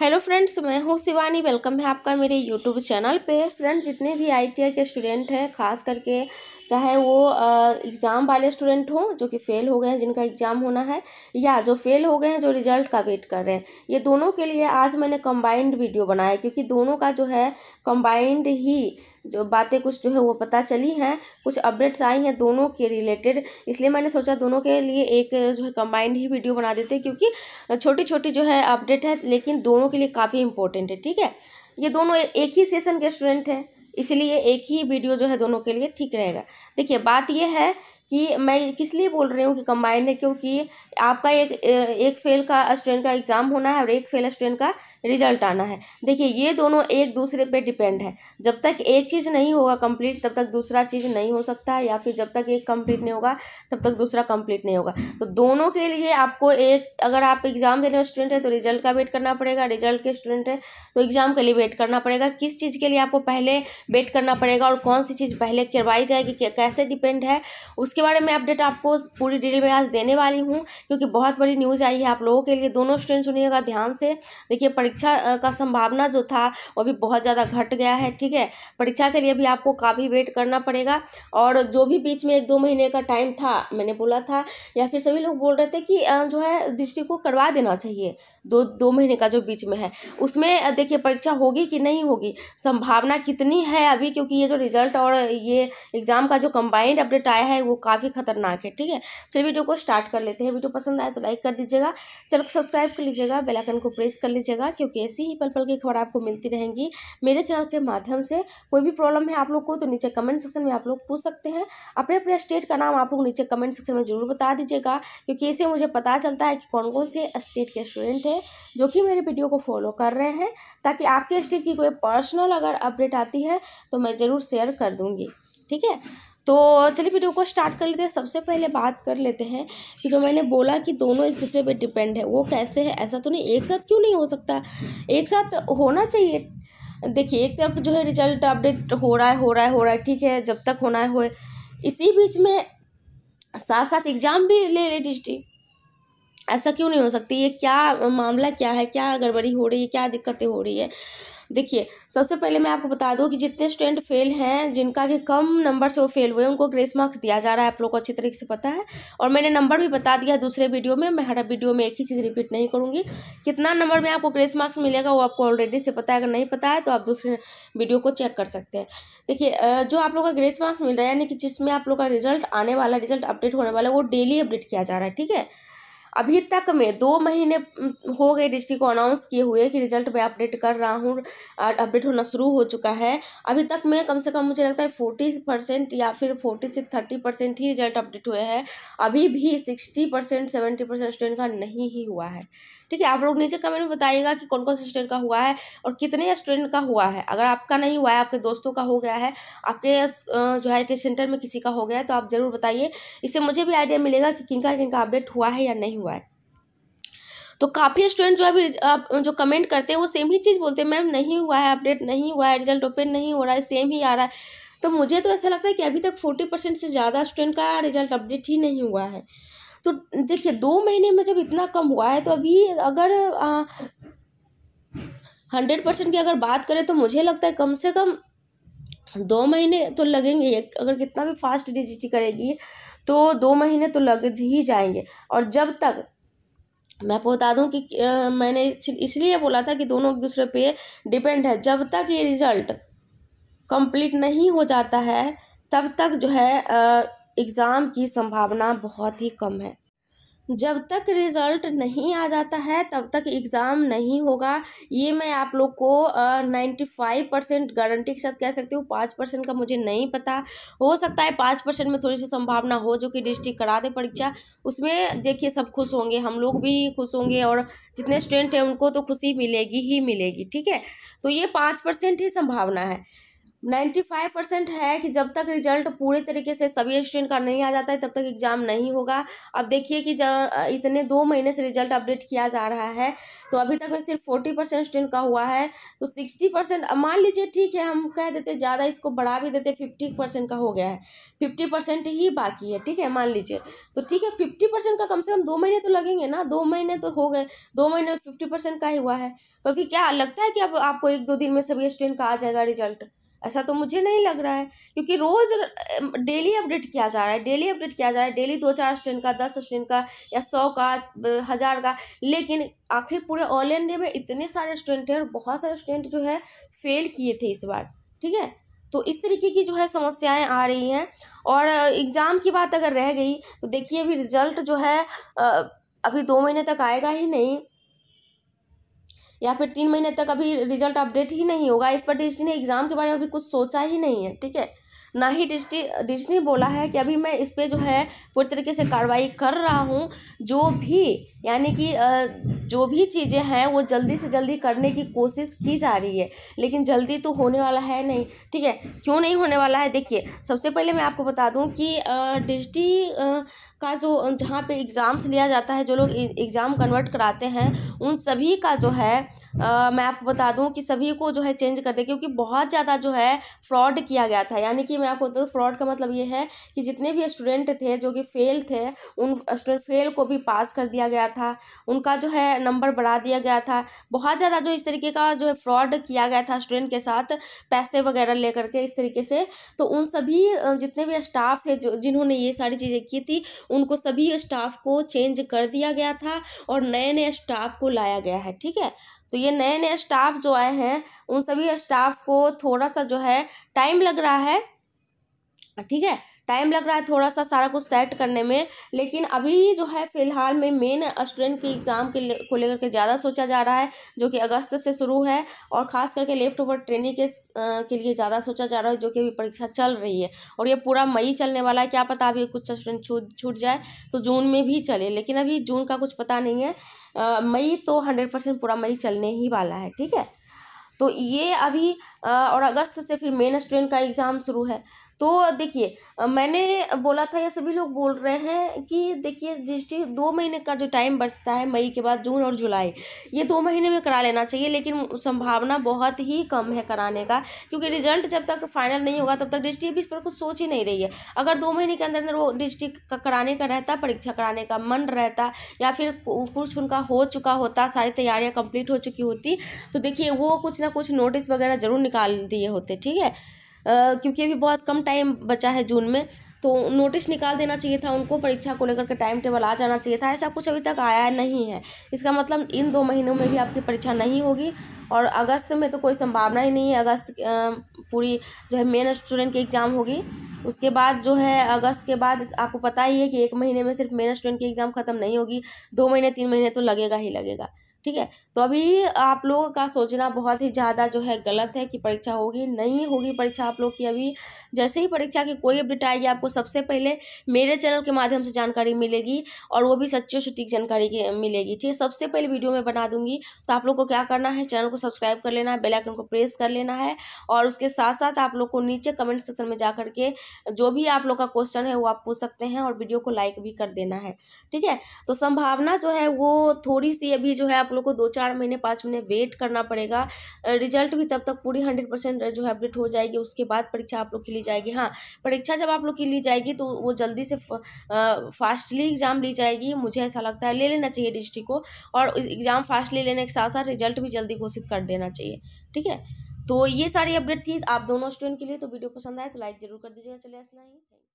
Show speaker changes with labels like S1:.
S1: hello friends मैं हूँ Shivani welcome है आपका मेरे यूट्यूब चैनल पे फ्रेंड्स जितने भी आईटीआई के स्टूडेंट हैं खास करके चाहे वो एग्ज़ाम वाले स्टूडेंट हों जो कि फ़ेल हो गए हैं जिनका एग्ज़ाम होना है या जो फ़ेल हो गए हैं जो रिजल्ट का वेट कर रहे हैं ये दोनों के लिए आज मैंने कंबाइंड वीडियो बनाया है क्योंकि दोनों का जो है कंबाइंड ही जो बातें कुछ जो है वो पता चली हैं कुछ अपडेट्स आई हैं दोनों के रिलेटेड इसलिए मैंने सोचा दोनों के लिए एक जो है कंबाइंड ही वीडियो बना देते हैं क्योंकि छोटी छोटी जो है अपडेट है लेकिन दोनों के लिए काफ़ी इंपॉर्टेंट है ठीक है ये दोनों एक ही सेशन के स्टूडेंट हैं इसलिए एक ही वीडियो जो है दोनों के लिए ठीक रहेगा देखिए बात यह है कि मैं किस लिए बोल रही हूँ कि कंबाइंड है क्योंकि आपका एक एक फेल का स्टूडेंट का एग्ज़ाम होना है और एक फेल स्टूडेंट का रिजल्ट आना है देखिए ये दोनों एक दूसरे पे डिपेंड है जब तक एक चीज़ नहीं होगा कंप्लीट तब तक दूसरा चीज़ नहीं हो सकता है या फिर जब तक एक कंप्लीट नहीं होगा तब तक दूसरा कंप्लीट नहीं होगा तो दोनों के लिए आपको एक अगर आप एग्ज़ाम देने वाले स्टूडेंट है तो रिजल्ट का वेट करना पड़ेगा रिजल्ट के स्टूडेंट है तो एग्ज़ाम के लिए वेट करना पड़ेगा किस चीज़ के लिए आपको पहले वेट करना पड़ेगा और कौन सी चीज़ पहले करवाई जाएगी कैसे डिपेंड है उसके इसके बारे में अपडेट आपको पूरी डिटेल में आज देने वाली हूँ क्योंकि बहुत बड़ी न्यूज़ आई है आप लोगों के लिए दोनों स्टूडेंट सुनिएगा ध्यान से देखिए परीक्षा का संभावना जो था वो भी बहुत ज़्यादा घट गया है ठीक है परीक्षा के लिए भी आपको काफ़ी वेट करना पड़ेगा और जो भी बीच में एक दो महीने का टाइम था मैंने बोला था या फिर सभी लोग बोल रहे थे कि जो है दृष्टि को करवा देना चाहिए दो दो महीने का जो बीच में है उसमें देखिए परीक्षा होगी कि नहीं होगी संभावना कितनी है अभी क्योंकि ये जो रिजल्ट और ये एग्ज़ाम का जो कंबाइंड अपडेट आया है वो काफ़ी खतरनाक है ठीक है चलिए वीडियो को स्टार्ट कर लेते हैं वीडियो पसंद आए तो लाइक कर दीजिएगा चैनल को सब्सक्राइब कर लीजिएगा बेलाइकन को प्रेस कर लीजिएगा क्योंकि ऐसी ही पल पल की खबर आपको मिलती रहेंगी मेरे चैनल के माध्यम से कोई भी प्रॉब्लम है आप लोग को तो नीचे कमेंट सेक्शन में आप लोग पूछ सकते हैं अपने अपने स्टेट का नाम आप लोग नीचे कमेंट सेक्शन में जरूर बता दीजिएगा क्योंकि इसे मुझे पता चलता है कि कौन कौन से स्टेट के स्टूडेंट हैं हैं जो कि मेरे वीडियो को फॉलो कर रहे हैं ताकि आपके स्टेट की कोई पर्सनल अगर अपडेट आती है तो मैं ज़रूर शेयर कर दूँगी ठीक है तो चलिए वीडियो को स्टार्ट कर लेते हैं सबसे पहले बात कर लेते हैं कि जो मैंने बोला कि दोनों एक दूसरे पे डिपेंड है वो कैसे है ऐसा तो नहीं एक साथ क्यों नहीं हो सकता एक साथ होना चाहिए देखिए एक तरफ जो है रिजल्ट अपडेट हो रहा है हो रहा है हो रहा है ठीक है जब तक होना है हो इसी बीच में साथ साथ एग्ज़ाम भी ले रही डिस्ट्रिक्ट ऐसा क्यों नहीं हो सकती ये क्या मामला क्या है क्या गड़बड़ी हो रही है क्या दिक्कतें हो रही है देखिए सबसे पहले मैं आपको बता दूं कि जितने स्टूडेंट फेल हैं जिनका कि कम नंबर से वो फेल हुए उनको ग्रेस मार्क्स दिया जा रहा है आप लोग को अच्छी तरीके से पता है और मैंने नंबर भी बता दिया दूसरे वीडियो में मैं हर वीडियो में एक ही चीज़ रिपीट नहीं करूँगी कितना नंबर में आपको ग्रेस मार्क्स मिलेगा वो आपको ऑलरेडी से पता है अगर नहीं पता है तो आप दूसरे वीडियो को चेक कर सकते हैं देखिए जो आप लोग का ग्रेस मार्क्स मिल रहा है यानी कि जिसमें आप लोग का रिजल्ट आने वाला रिजल्ट अपडेट होने वाला है वो डेली अपडेट किया जा रहा है ठीक है अभी तक में दो महीने हो गए डिस्ट्रिक्ट को अनाउंस किए हुए कि रिजल्ट मैं अपडेट कर रहा हूँ अपडेट होना शुरू हो चुका है अभी तक में कम से कम मुझे लगता है फोर्टी परसेंट या फिर फोर्टी से थर्टी परसेंट ही रिजल्ट अपडेट हुए हैं अभी भी sixty percent seventy percent student का नहीं ही हुआ है ठीक है आप लोग नीचे कमेंट में बताइएगा कि कौन कौन से स्टूडेंट का हुआ है और कितने स्टूडेंट का हुआ है अगर आपका नहीं हुआ है आपके दोस्तों का हो गया है आपके जो है टेस्ट सेंटर में किसी का हो गया है तो आप ज़रूर बताइए इससे मुझे भी आइडिया मिलेगा कि किनका किनका अपडेट हुआ है या नहीं हुआ है तो काफ़ी स्टूडेंट जो अभी आप जो कमेंट करते हैं वो सेम ही चीज़ बोलते हैं मैम नहीं हुआ है अपडेट नहीं हुआ है रिजल्ट ओपन नहीं हो रहा है सेम ही आ रहा है तो मुझे तो ऐसा लगता है कि अभी तक फोर्टी परसेंट से ज़्यादा स्टूडेंट का रिजल्ट अपडेट ही नहीं हुआ है तो देखिए दो महीने में जब इतना कम हुआ है तो अभी अगर हंड्रेड परसेंट की अगर बात करें तो मुझे लगता है कम से कम दो महीने तो लगेंगे अगर कितना भी फास्ट डिजिटी करेगी तो दो महीने तो लग ही जाएंगे और जब तक मैं आपको बता दूं कि आ, मैंने इसलिए बोला था कि दोनों एक दूसरे पे डिपेंड है जब तक ये रिज़ल्ट कंप्लीट नहीं हो जाता है तब तक जो है आ, एग्ज़ाम की संभावना बहुत ही कम है जब तक रिज़ल्ट नहीं आ जाता है तब तक एग्ज़ाम नहीं होगा ये मैं आप लोग को नाइन्टी फाइव परसेंट गारंटी के साथ कह सकती हूँ पाँच परसेंट का मुझे नहीं पता हो सकता है पाँच परसेंट में थोड़ी सी संभावना हो जो कि डिस्ट्रिक्ट करा दे परीक्षा उसमें देखिए सब खुश होंगे हम लोग भी खुश होंगे और जितने स्टूडेंट हैं उनको तो खुशी मिलेगी ही मिलेगी ठीक है तो ये पाँच परसेंट ही संभावना है नाइन्टी फाइव परसेंट है कि जब तक रिजल्ट पूरे तरीके से सभी स्टूडेंट का नहीं आ जाता है तब तक एग्ज़ाम नहीं होगा अब देखिए कि जब इतने दो महीने से रिजल्ट अपडेट किया जा रहा है तो अभी तक में सिर्फ फोर्टी परसेंट स्टूडेंट का हुआ है तो सिक्सटी परसेंट मान लीजिए ठीक है हम कह देते ज़्यादा इसको बढ़ा भी देते फिफ्टी परसेंट का हो गया है फिफ्टी परसेंट ही बाकी है ठीक है मान लीजिए तो ठीक है फिफ्टी परसेंट का कम से कम दो महीने तो लगेंगे ना दो महीने तो हो गए दो महीने फिफ्टी परसेंट का ही हुआ है तो अभी क्या लगता है कि अब आपको एक दो दिन में सभी स्टूडेंट का आ जाएगा रिजल्ट ऐसा तो मुझे नहीं लग रहा है क्योंकि रोज़ डेली अपडेट किया जा रहा है डेली अपडेट किया जा रहा है डेली दो चार स्टूडेंट का दस स्टूडेंट का या सौ का हज़ार का लेकिन आखिर पूरे ऑल इंडिया में इतने सारे स्टूडेंट हैं और बहुत सारे स्टूडेंट जो है फेल किए थे इस बार ठीक है तो इस तरीके की जो है समस्याएं आ रही हैं और एग्ज़ाम की बात अगर रह गई तो देखिए अभी रिज़ल्ट जो है अभी दो महीने तक आएगा ही नहीं या फिर तीन महीने तक अभी रिजल्ट अपडेट ही नहीं होगा इस पर डिस्टी ने एग्ज़ाम के बारे में अभी कुछ सोचा ही नहीं है ठीक है ना ही डिस्ट्री डिस्टी बोला है कि अभी मैं इस पर जो है पूरी तरीके से कार्रवाई कर रहा हूँ जो भी यानी कि जो भी चीज़ें हैं वो जल्दी से जल्दी करने की कोशिश की जा रही है लेकिन जल्दी तो होने वाला है नहीं ठीक है क्यों नहीं होने वाला है देखिए सबसे पहले मैं आपको बता दूं कि डिजिटी का जो जहाँ पे एग्ज़ाम्स लिया जाता है जो लोग एग्ज़ाम कन्वर्ट कराते हैं उन सभी का जो है आ, मैं आपको बता दूं कि सभी को जो है चेंज कर दे क्योंकि बहुत ज़्यादा जो है फ्रॉड किया गया था यानी कि मैं आपको बता दूँ फ्रॉड का मतलब ये है कि जितने भी स्टूडेंट थे जो कि फ़ेल थे उन स्टूडेंट फेल को भी पास कर दिया गया था उनका जो है नंबर बढ़ा दिया गया था बहुत ज़्यादा जो इस तरीके का जो है फ्रॉड किया गया था स्टूडेंट के साथ पैसे वगैरह लेकर के इस तरीके से तो उन सभी जितने भी स्टाफ थे जो जिन्होंने ये सारी चीज़ें की थी उनको सभी स्टाफ को चेंज कर दिया गया था और नए नए स्टाफ को लाया गया है ठीक है तो ये नए नए स्टाफ जो आए हैं उन सभी स्टाफ को थोड़ा सा जो है टाइम लग रहा है ठीक है टाइम लग रहा है थोड़ा सा सारा कुछ सेट करने में लेकिन अभी जो है फिलहाल में मेन स्टूडेंट के एग्ज़ाम के को लेकर के ज़्यादा सोचा जा रहा है जो कि अगस्त से शुरू है और ख़ास करके लेफ्ट ओवर ट्रेनिंग के के लिए ज़्यादा सोचा जा रहा है जो कि अभी परीक्षा चल रही है और ये पूरा मई चलने वाला है क्या पता अभी कुछ स्टूडेंट छूट छूट जाए तो जून में भी चले लेकिन अभी जून का कुछ पता नहीं है मई तो हंड्रेड परसेंट पूरा मई चलने ही वाला है ठीक है तो ये अभी और अगस्त से फिर मेन स्टूडेंट का एग्ज़ाम शुरू है तो देखिए मैंने बोला था या सभी लोग बोल रहे हैं कि देखिए दृष्टि दो महीने का जो टाइम बचता है मई के बाद जून और जुलाई ये दो महीने में करा लेना चाहिए लेकिन संभावना बहुत ही कम है कराने का क्योंकि रिजल्ट जब तक फाइनल नहीं होगा तब तक दृष्टि अभी इस पर कुछ सोच ही नहीं रही है अगर दो महीने के अंदर अंदर वो दृष्टि का कराने का रहता परीक्षा कराने का मन रहता या फिर कुछ उनका हो चुका होता सारी तैयारियाँ कंप्लीट हो चुकी होती तो देखिए वो कुछ ना कुछ नोटिस वगैरह ज़रूर निकाल दिए होते ठीक है क्योंकि अभी बहुत कम टाइम बचा है जून में तो नोटिस निकाल देना चाहिए था उनको परीक्षा को लेकर के टाइम टेबल आ जाना चाहिए था ऐसा कुछ अभी तक आया नहीं है इसका मतलब इन दो महीनों में भी आपकी परीक्षा नहीं होगी और अगस्त में तो कोई संभावना ही नहीं है अगस्त पूरी जो है मेन स्टूडेंट की एग्ज़ाम होगी उसके बाद जो है अगस्त के बाद आपको पता ही है कि एक महीने में सिर्फ मेन स्टूडेंट की एग्ज़ाम ख़त्म नहीं होगी दो महीने तीन महीने तो लगेगा ही लगेगा ठीक है तो अभी आप लोगों का सोचना बहुत ही ज़्यादा जो है गलत है कि परीक्षा होगी नहीं होगी परीक्षा आप लोग की अभी जैसे ही परीक्षा की कोई अपडेट आएगी आपको सबसे पहले मेरे चैनल के माध्यम से जानकारी मिलेगी और वो भी सच्ची और सटीक जानकारी मिलेगी ठीक है सबसे पहले वीडियो में बना दूंगी तो आप लोग को क्या करना है चैनल को सब्सक्राइब कर लेना है बेलाइकन को प्रेस कर लेना है और उसके साथ साथ आप लोग को नीचे कमेंट सेक्शन में जा के जो भी आप लोग का क्वेश्चन है वो आप पूछ सकते हैं और वीडियो को लाइक भी कर देना है ठीक है तो संभावना जो है वो थोड़ी सी अभी जो है आप लोग को दो चार चार महीने पाँच महीने वेट करना पड़ेगा रिजल्ट भी तब तक पूरी हंड्रेड परसेंट जो है अपडेट हो जाएगी उसके बाद परीक्षा आप लोग की ली जाएगी हाँ परीक्षा जब आप लोग की ली जाएगी तो वो जल्दी से फास्टली एग्ज़ाम ली जाएगी मुझे ऐसा लगता है ले लेना चाहिए डिस्ट्रिक्ट को और एग्ज़ाम फास्टली लेने के साथ साथ रिजल्ट भी जल्दी घोषित कर देना चाहिए ठीक है तो ये सारी अपडेट थी आप दोनों स्टूडेंट के लिए तो वीडियो पसंद आए तो लाइक जरूर कर दीजिएगा चलिए ही